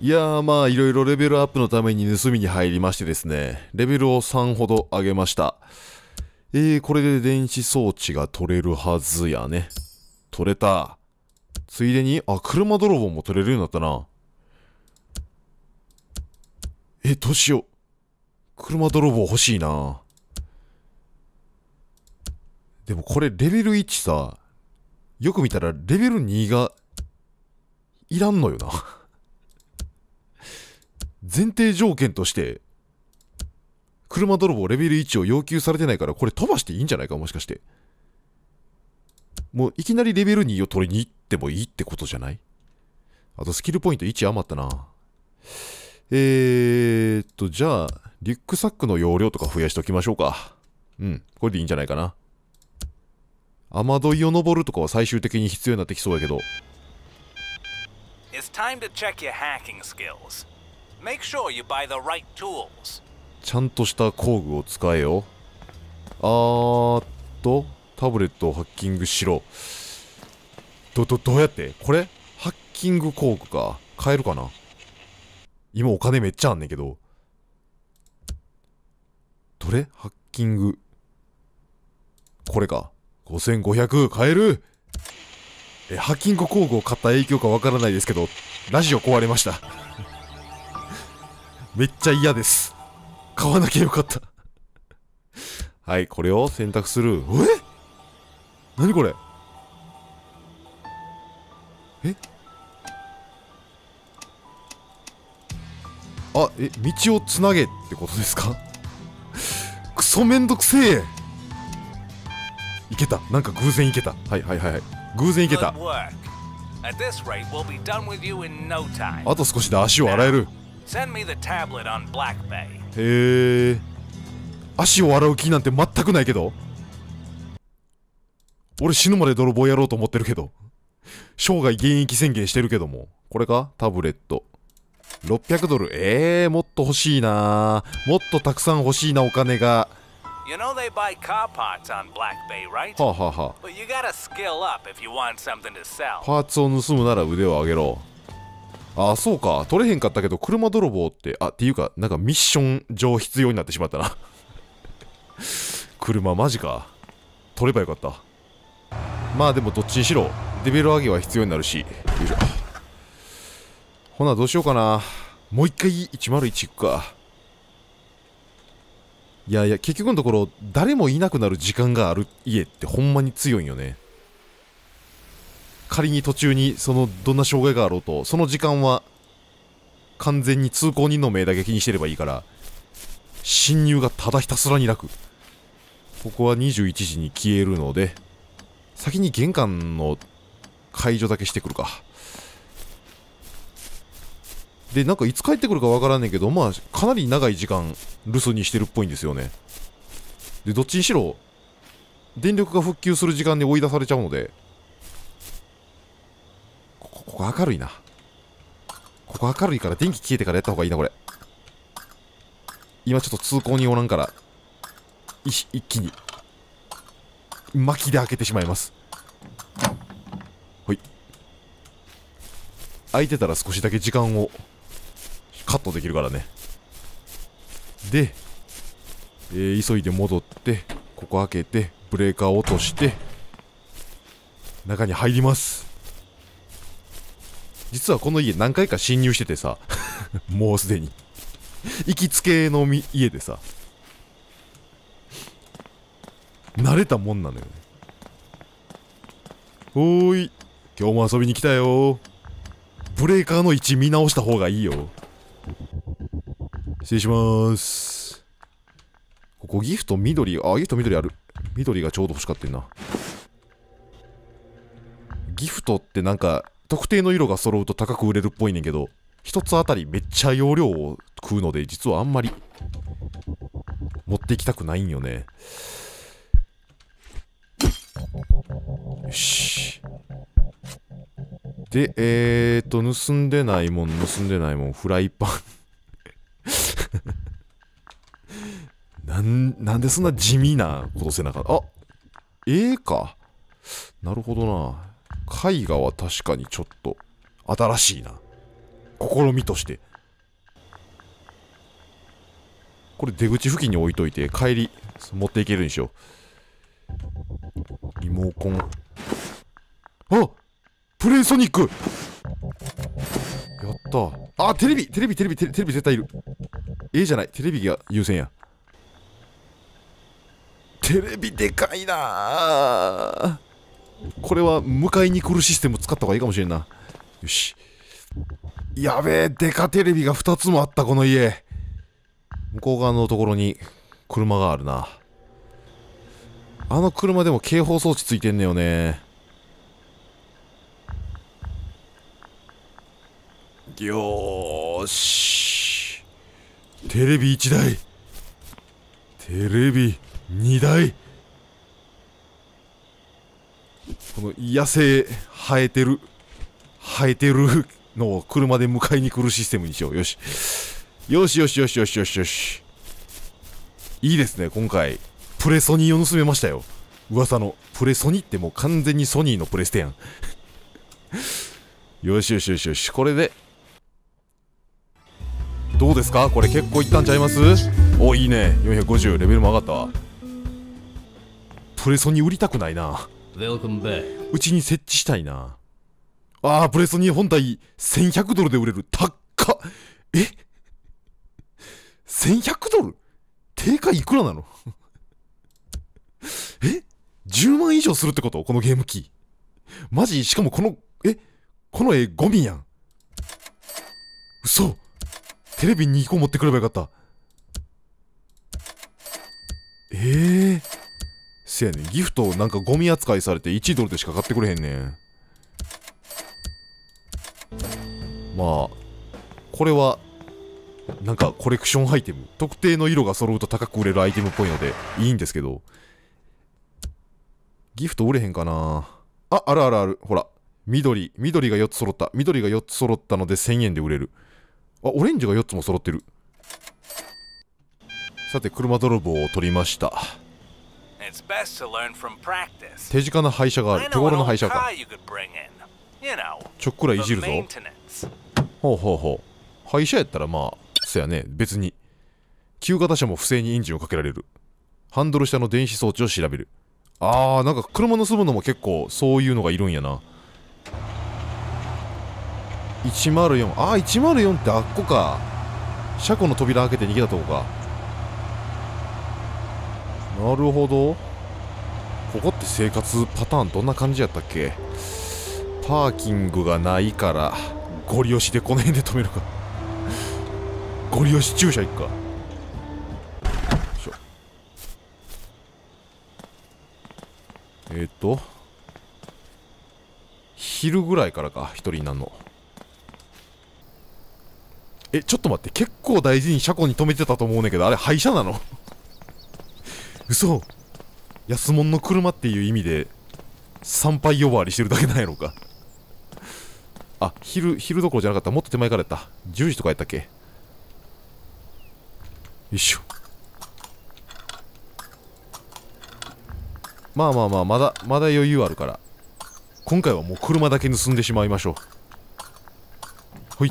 いやーまあいろいろレベルアップのために盗みに入りましてですね、レベルを3ほど上げました。えー、これで電子装置が取れるはずやね。取れた。ついでに、あ、車泥棒も取れるようになったな。え、どうしよう。車泥棒欲しいな。でもこれレベル1さ、よく見たらレベル2がいらんのよな前提条件として、車泥棒レベル1を要求されてないから、これ飛ばしていいんじゃないか、もしかして。もういきなりレベル2を取りに行ってもいいってことじゃないあとスキルポイント1余ったな。えーっと、じゃあ、リュックサックの容量とか増やしておきましょうか。うん、これでいいんじゃないかな。雨どいを登るとかは最終的に必要になってきそうやけど。It's time to check your hacking skills. ちゃんとした工具を使えよあーっとタブレットをハッキングしろどどどうやってこれハッキング工具か買えるかな今お金めっちゃあんねんけどどれハッキングこれか5500買えるえハッキング工具を買った影響かわからないですけどラジオ壊れましためっちゃ嫌です買わなきゃよかったはいこれを選択するえ何これえあえ道をつなげってことですかクソめんどくせえいけたなんか偶然いけたはいはいはいはい偶然いけたあと少しで足を洗える Send me the tablet on Black Bay. へえ足を洗う気なんて全くないけど俺死ぬまで泥棒やろうと思ってるけど生涯現役宣言してるけどもこれかタブレット600ドルえー、もっと欲しいなもっとたくさん欲しいなお金が you know they buy car parts on Black Bay, right? はあはあはあパーツを盗むなら腕を上げろあそうか。取れへんかったけど、車泥棒って、あ、っていうか、なんかミッション上必要になってしまったな 車マジか。取ればよかった。まあでもどっちにしろ、レベル上げは必要になるし。よいしょ。ほな、どうしようかな。もう一回101行くか。いやいや、結局のところ、誰もいなくなる時間がある家ってほんまに強いんよね。仮に途中にそのどんな障害があろうとその時間は完全に通行人の命だけ気にしてればいいから侵入がただひたすらに楽ここは21時に消えるので先に玄関の解除だけしてくるかでなんかいつ帰ってくるかわからんねんけどまあかなり長い時間留守にしてるっぽいんですよねでどっちにしろ電力が復旧する時間に追い出されちゃうのでここ明るいな。ここ明るいから電気消えてからやった方がいいな、これ。今ちょっと通行におらんから、一気に、巻きで開けてしまいます。はい。開いてたら少しだけ時間をカットできるからね。で、えー、急いで戻って、ここ開けて、ブレーカー落として、中に入ります。実はこの家何回か侵入しててさ もうすでに行きつけの家でさ慣れたもんなのよねおーい今日も遊びに来たよブレーカーの位置見直した方がいいよ失礼しますここギフト緑あギフト緑ある緑がちょうど欲しかったなギフトってなんか特定の色が揃うと高く売れるっぽいねんけど、1つあたりめっちゃ容量を食うので、実はあんまり持っていきたくないんよね。よし。で、えーと、盗んでないもん、盗んでないもん、フライパン なん、なんでそんな地味なことせなかった。あええー、か。なるほどな。絵画は確かにちょっと新しいな。試みとして。これ出口付近に置いといて、帰り、持っていけるんでしょリモコン。あプレイソニックやったあテレビテレビテレビテレビ絶対いる。A じゃない。テレビが優先や。テレビでかいなあこれは迎えに来るシステム使った方がいいかもしれんな。よし。やべえ、デカテレビが2つもあった、この家。向こう側のところに車があるな。あの車でも警報装置ついてんねよね。よーし。テレビ1台。テレビ2台。この野生生えてる、生えてるのを車で迎えに来るシステムにしよう。よし。よしよしよしよしよしよし。いいですね、今回。プレソニーを盗めましたよ。噂の。プレソニーってもう完全にソニーのプレステやん。よしよしよしよし。これで。どうですかこれ結構いったんちゃいますお、いいね。450。レベルも上がったわ。プレソニー売りたくないな。うちに設置したいな。ああ、ブレスに本体1100ドルで売れる。高っえ ?1100 ドル定価いくらなのえ ?10 万以上するってことこのゲーム機。マジしかもこの、えこの絵ゴミやん。嘘テレビ2個持ってくればよかった。せやねギフトなんかゴミ扱いされて1ドルでしか買ってくれへんねん。まあ、これは、なんかコレクションアイテム。特定の色が揃うと高く売れるアイテムっぽいので、いいんですけど。ギフト売れへんかなあ、あるあるある。ほら。緑。緑が4つ揃った。緑が4つ揃ったので1000円で売れる。あ、オレンジが4つも揃ってる。さて、車泥棒を取りました。手近な廃車がある。手頃の廃車か。ちょっくらいじるぞ。ほうほうほう。廃車やったらまあ、そやね、別に。旧型車も不正にエンジンをかけられる。ハンドル下の電子装置を調べる。あー、なんか車盗むのも結構そういうのがいるんやな。104。あー、104ってあっこか。車庫の扉開けて逃げたとこか。なるほどここって生活パターンどんな感じやったっけパーキングがないからゴリ押しでこの辺で止めるかゴリ押し駐車行くかえっ、ー、と昼ぐらいからか一人になのえちょっと待って結構大事に車庫に止めてたと思うねんけどあれ廃車なの嘘安物の車っていう意味で参拝呼ばわりしてるだけなんやろうかあ昼昼どころじゃなかったもっと手前からやった10時とかやったっけよいしょまあまあまあまだまだ余裕あるから今回はもう車だけ盗んでしまいましょうほい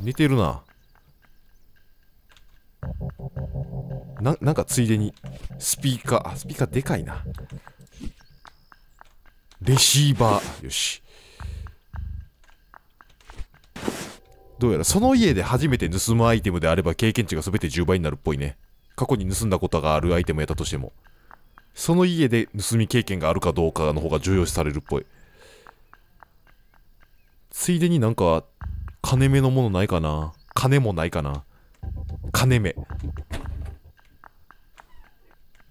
寝てるなな、なんかついでに、スピーカー、あ、スピーカーでかいな。レシーバー、よし。どうやらその家で初めて盗むアイテムであれば経験値が全て10倍になるっぽいね。過去に盗んだことがあるアイテムやったとしても。その家で盗み経験があるかどうかの方が重要視されるっぽい。ついでになんか、金目のものないかな金もないかな金目。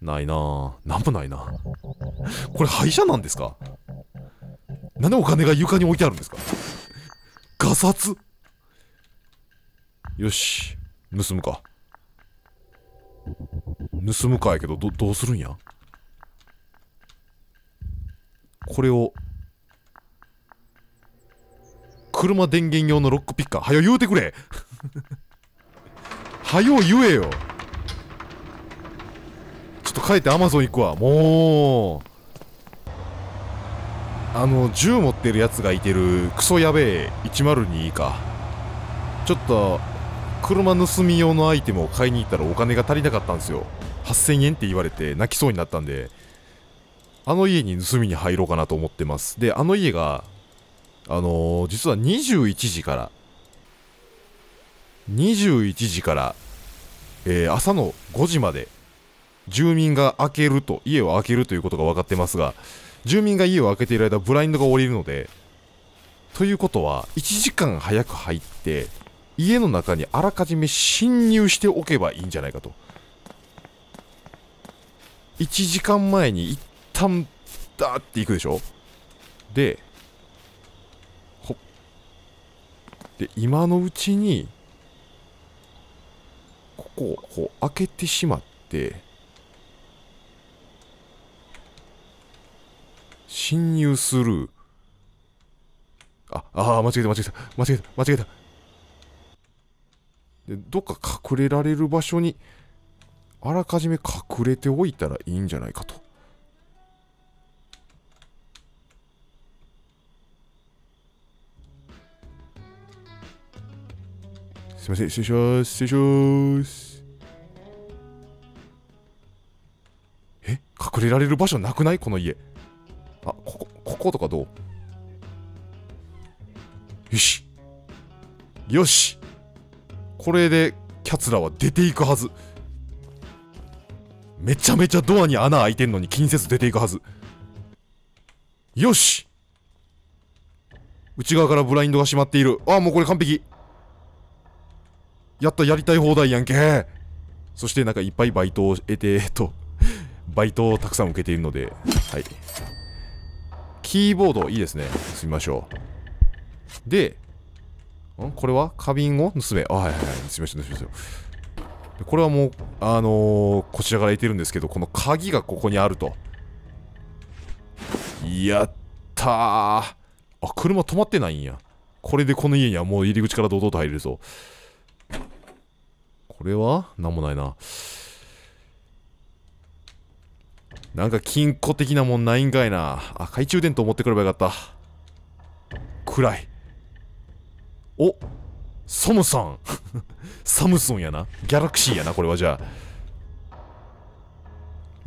ないななんもないなこれ廃車なんですかなんでお金が床に置いてあるんですかガサツよし。盗むか。盗むかやけど、ど、どうするんやこれを。車電源用のロックピッカー。はよ言うてくれは よ言えよ帰ってアマゾン行くわもうあの銃持ってるやつがいてるクソやべえ102かちょっと車盗み用のアイテムを買いに行ったらお金が足りなかったんですよ8000円って言われて泣きそうになったんであの家に盗みに入ろうかなと思ってますであの家があのー、実は21時から21時から、えー、朝の5時まで住民が開けると、家を開けるということが分かってますが、住民が家を開けている間、ブラインドが降りるので、ということは、1時間早く入って、家の中にあらかじめ侵入しておけばいいんじゃないかと。1時間前に一旦、ダーって行くでしょで、ほで、今のうちに、ここをこう開けてしまって、侵入するああ、間違えた、間違えた、間違えた、間違えた。で、どっか隠れられる場所に、あらかじめ隠れておいたらいいんじゃないかと。すいません、失礼します、失礼します。え隠れられる場所なくないこの家。こうとかどうよし。よし。これで、キャツラは出ていくはず。めちゃめちゃドアに穴開いてんのに近接出ていくはず。よし内側からブラインドが閉まっている。ああ、もうこれ完璧。やった、やりたい放題やんけ。そしてなんかいっぱいバイトを得て、えっと、バイトをたくさん受けているので、はい。キーボード、いいですね。盗みましょう。で、んこれは花瓶を盗め。あ、はいはいはい。盗みましょう、盗みましょう。これはもう、あのー、こちらから言てるんですけど、この鍵がここにあると。やったー。あ、車止まってないんや。これでこの家にはもう入り口から堂々と入れるぞ。これは何もないな。なんか金庫的なもんないんかいな。あ、懐中電灯持ってくればよかった。暗い。おサムさん サムソンやな。ギャラクシーやな、これはじゃあ。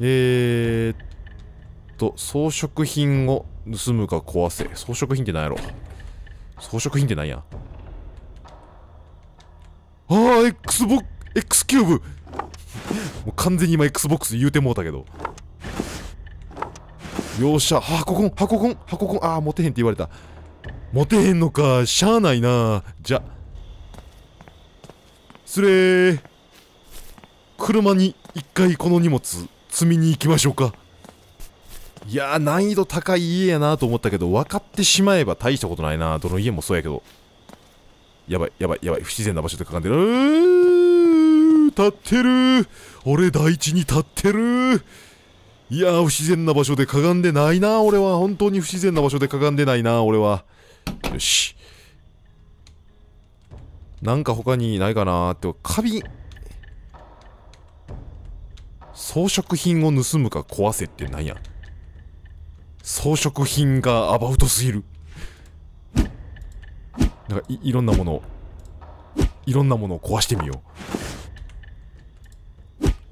えーっと、装飾品を盗むか壊せ。装飾品って何やろ装飾品って何やあー、Xbox、X キューブ もう完全に今 Xbox 言うてもうたけど。よっしゃハココンハコンコンああモテへんって言われたモテへんのかしゃあないなじゃ失礼車に一回この荷物積みに行きましょうかいや難易度高い家やなと思ったけど分かってしまえば大したことないなどの家もそうやけどやばいやばいやばい不自然な場所でかかんでるうー立ってる俺大地に立ってるいやー、不自然な場所でかがんでないな、俺は。本当に不自然な場所でかがんでないな、俺は。よし。なんか他にないかなーって、カビ。装飾品を盗むか壊せってなんや。装飾品がアバウトすぎる。なんかい、いろんなものを、いろんなものを壊してみよ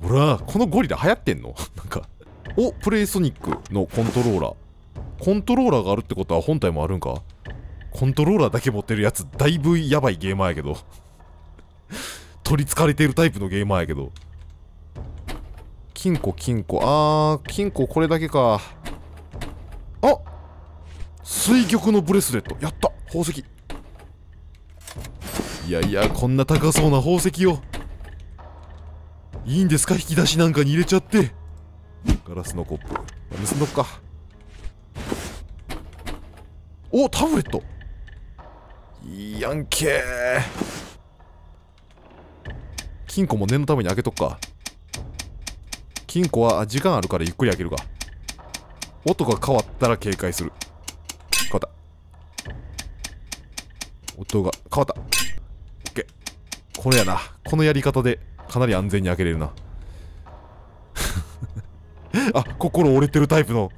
う。ほら、このゴリラ流行ってんの なんか。おプレイソニックのコントローラーコントローラーがあるってことは本体もあるんかコントローラーだけ持ってるやつだいぶやばいゲーマーやけど 取りつかれてるタイプのゲーマーやけど金庫金庫あー金庫これだけかあ水玉のブレスレットやった宝石いやいやこんな高そうな宝石をいいんですか引き出しなんかに入れちゃってガラスのコップ盗んどっかおタブレットいやんけ金庫も念のために開けとくか金庫は時間あるからゆっくり開けるか音が変わったら警戒する変わった音が変わった OK これやなこのやり方でかなり安全に開けれるなあ心折れてるタイプの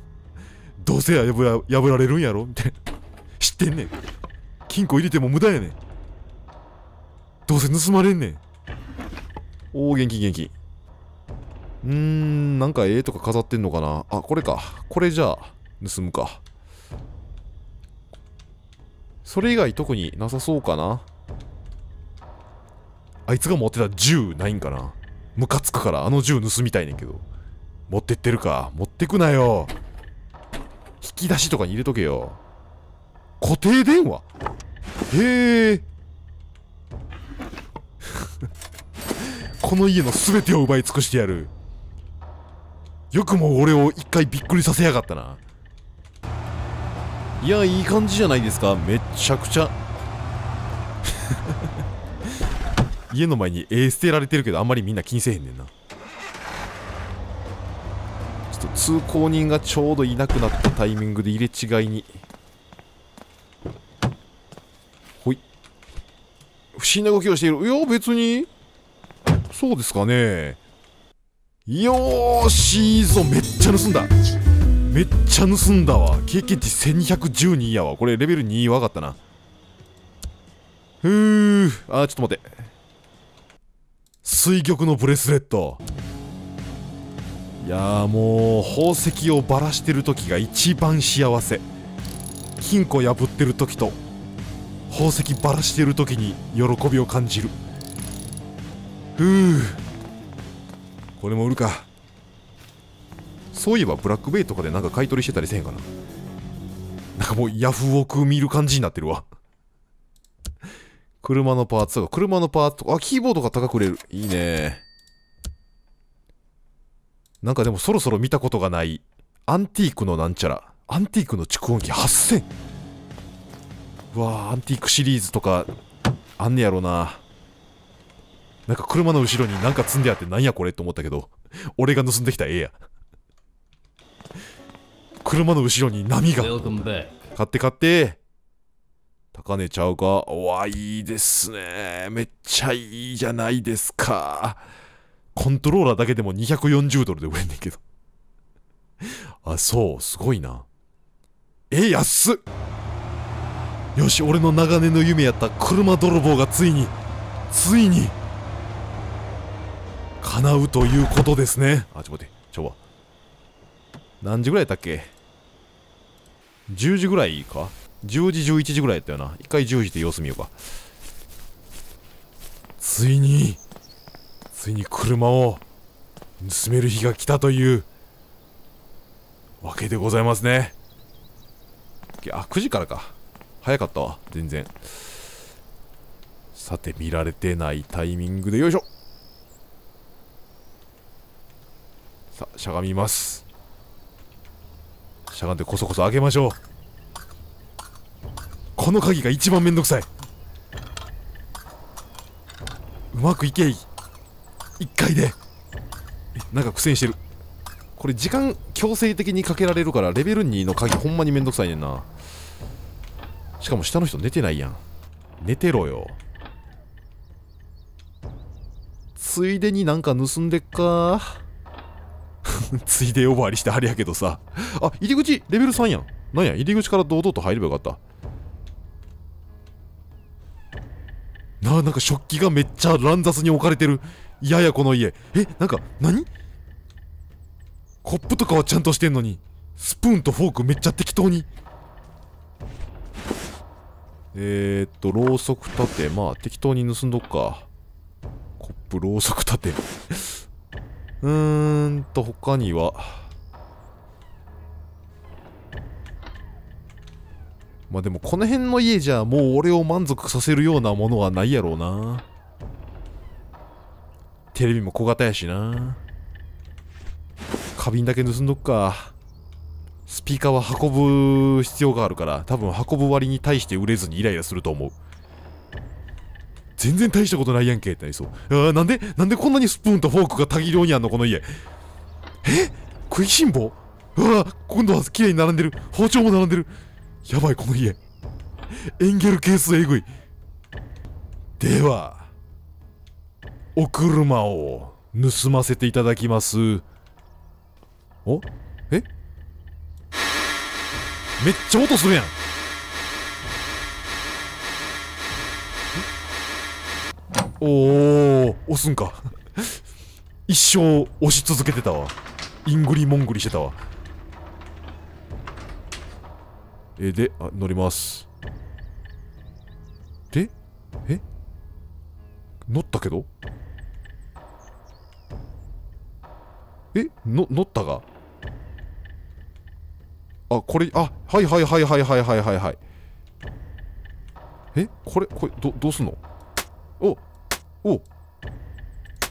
どうせや破ら破られるんやろみたいな知ってんねん金庫入れても無駄やねんどうせ盗まれんねんおお元気元気うーんなんか絵とか飾ってんのかなあこれかこれじゃあ盗むかそれ以外特になさそうかなあいつが持ってた銃ないんかなムカつくからあの銃盗みたいねんけど持ってってるか。持ってくなよ。引き出しとかに入れとけよ。固定電話へえ。この家の全てを奪い尽くしてやる。よくも俺を一回びっくりさせやがったな。いや、いい感じじゃないですか。めっちゃくちゃ。家の前に絵捨てられてるけど、あんまりみんな気にせえへんねんな。と通行人がちょうどいなくなったタイミングで入れ違いにほい不審な動きをしているいや別にそうですかねよーしいいぞめっちゃ盗んだめっちゃ盗んだわ経験値1212やわこれレベル2分かったなふうあーちょっと待って水玉のブレスレットいやもう宝石をばらしてる時が一番幸せ金庫破ってる時と宝石ばらしてる時に喜びを感じるふうこれも売るかそういえばブラックベイとかでなんか買い取りしてたりせへんかななんかもうヤフオク見る感じになってるわ車のパーツとか車のパーツとかあキーボードが高く売れるいいねなんかでもそろそろ見たことがないアンティークのなんちゃらアンティークの蓄音機8000うわアンティークシリーズとかあんねやろななんか車の後ろになんか積んであってなんやこれって思ったけど俺が盗んできた絵や車の後ろに波が買って買って高値ちゃうかわいいですねめっちゃいいじゃないですかコントローラーだけでも240ドルで売れんねんけどあ、そう、すごいな。え、安っよし、俺の長年の夢やった車泥棒がついに、ついに、叶うということですね。あ、ちょ待って、ちょ、何時ぐらいやったっけ ?10 時ぐらいか ?10 時、11時ぐらいやったよな。一回10時で様子見ようか。ついに、ついに車を盗める日が来たというわけでございますねあ9時からか早かったわ全然さて見られてないタイミングでよいしょさあしゃがみますしゃがんでこそこそ開けましょうこの鍵が一番めんどくさいうまくいけい1回でなんか苦戦してるこれ時間強制的にかけられるからレベル2の鍵ほんまにめんどくさいねんなしかも下の人寝てないやん寝てろよついでになんか盗んでっか ついで呼ばわりしてあれやけどさあ入り口レベル3やんなんや入り口から堂々と入ればよかったなあなんか食器がめっちゃ乱雑に置かれてるいややこの家えなんか何コップとかはちゃんとしてんのにスプーンとフォークめっちゃ適当にえー、っとろうそく立てまあ適当に盗んどっかコップろうそく立て うーんと他にはまあでもこの辺の家じゃもう俺を満足させるようなものはないやろうなテレビも小型やしな花瓶だけ盗んどっかスピーカーは運ぶ必要があるから多分運ぶ割に対して売れずにイライラすると思う全然大したことないやんけってなりそうああ、なんでなんでこんなにスプーンとフォークが大量にあんのこの家え食いしん坊うわ今度は綺麗に並んでる包丁も並んでるやばいこの家エンゲル係数えぐいではお車を盗ませていただきますおえめっちゃ音するやんおお押すんか一生押し続けてたわイングリモングリしてたわえであ乗りますでえ乗ったけどえの乗ったがあこれあはいはいはいはいはいはいはいはいえこれこれどどうすんのおおお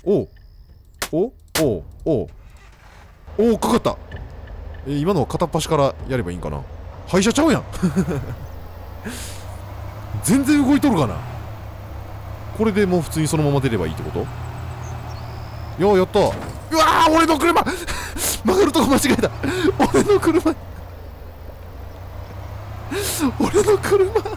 おおおおかかったえ今のは片っ端からやればいいんかな廃車ちゃうやん 全然動いとるかなこれでもう普通にそのまま出ればいいってことようよっとうわ俺の車 曲がるとこ間違えた俺の車 俺の車